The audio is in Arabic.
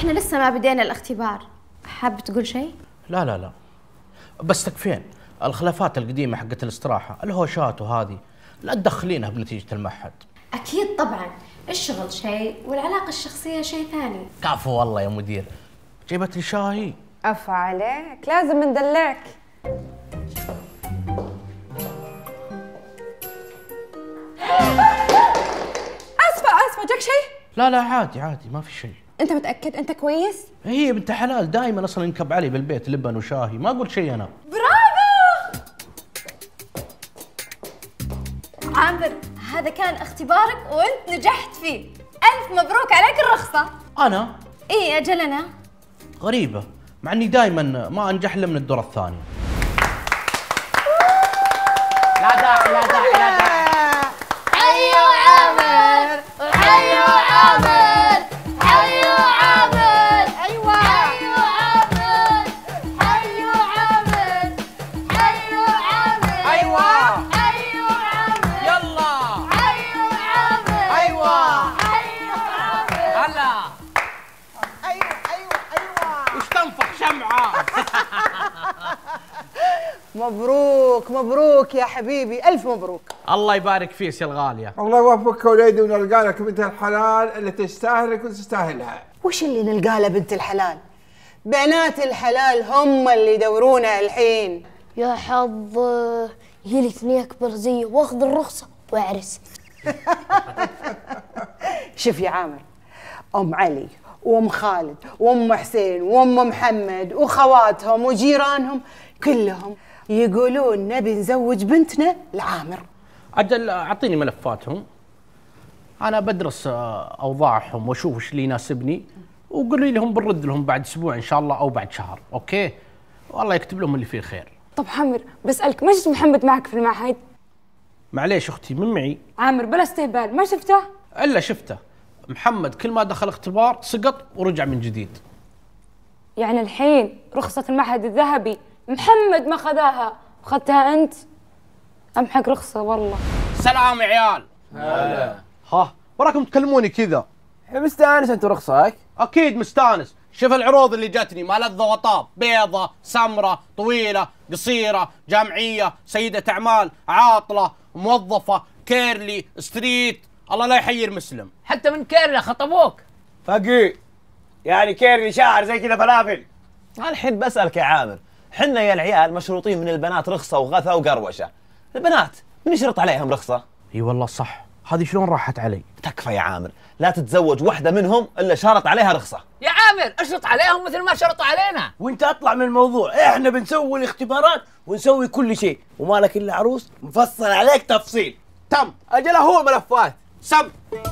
احنا لسه ما بدينا الاختبار حاب تقول شيء؟ لا لا لا بس تكفين الخلافات القديمة حقت الاستراحة الهوشات وهذه لا تدخلينها بنتيجة المعهد أكيد طبعا الشغل شيء والعلاقة الشخصية شيء ثاني كفو والله يا مدير جيبت لي شاي أف عليك لازم ندلعك أسفة أسفة جاك شيء؟ لا لا عادي عادي ما في شيء انت متاكد انت كويس هي بنت حلال دائما اصلا ينكب علي بالبيت لبن وشاهي ما اقول شيء انا برافو عامر هذا كان اختبارك وانت نجحت فيه الف مبروك عليك الرخصه انا اي اجل انا غريبه مع اني دائما ما انجح الا من الدور الثاني لا داعي لا داعي مبروك مبروك يا حبيبي الف مبروك الله يبارك فيك يا الغاليه الله يوفقك وليدي ونلقى لك بنت الحلال اللي تستاهلك وتستاهلها وش اللي نلقى له بنت الحلال بنات الحلال هم اللي يدورونا الحين يا حظ يلتني اكبر زيه واخذ الرخصه واعرس شوف يا عامر ام علي وام خالد وام حسين وام محمد وخواتهم وجيرانهم كلهم يقولون نبي نزوج بنتنا لعامر اجل اعطيني ملفاتهم انا بدرس آه، اوضاعهم واشوف ايش اللي يناسبني وقولي لهم بنرد لهم بعد اسبوع ان شاء الله او بعد شهر اوكي والله يكتب لهم اللي فيه خير طب حمر بسالك ما شفت محمد معك في المعهد معليش اختي من معي عامر بلا استهبال ما شفته الا شفته محمد كل ما دخل اختبار سقط ورجع من جديد يعني الحين رخصة المعهد الذهبي محمد ما خذاها خذتها انت حق رخصه والله سلام يا عيال هلا ها وراكم تكلموني كذا إيه، مستانس انت رخصك اكيد مستانس شوف العروض اللي جتني ما لذة وطاب بيضة سمرة طويلة قصيرة جامعية سيدة أعمال عاطلة موظفة كيرلي ستريت الله لا يحير مسلم حتى من كيرلي خطبوك فقي يعني كيرلي شاعر زي كذا فلافل الحين بسألك يا عامر حنا يا العيال مشروطين من البنات رخصه وغثا وقروشه البنات من يشرط عليهم رخصه اي والله صح هذه شلون راحت علي تكفى يا عامر لا تتزوج واحده منهم الا شرط عليها رخصه يا عامر اشرط عليهم مثل ما شرط علينا وانت اطلع من الموضوع احنا بنسوي الاختبارات ونسوي كل شيء ومالك الا عروس مفصل عليك تفصيل تم اجل هو ملفات سم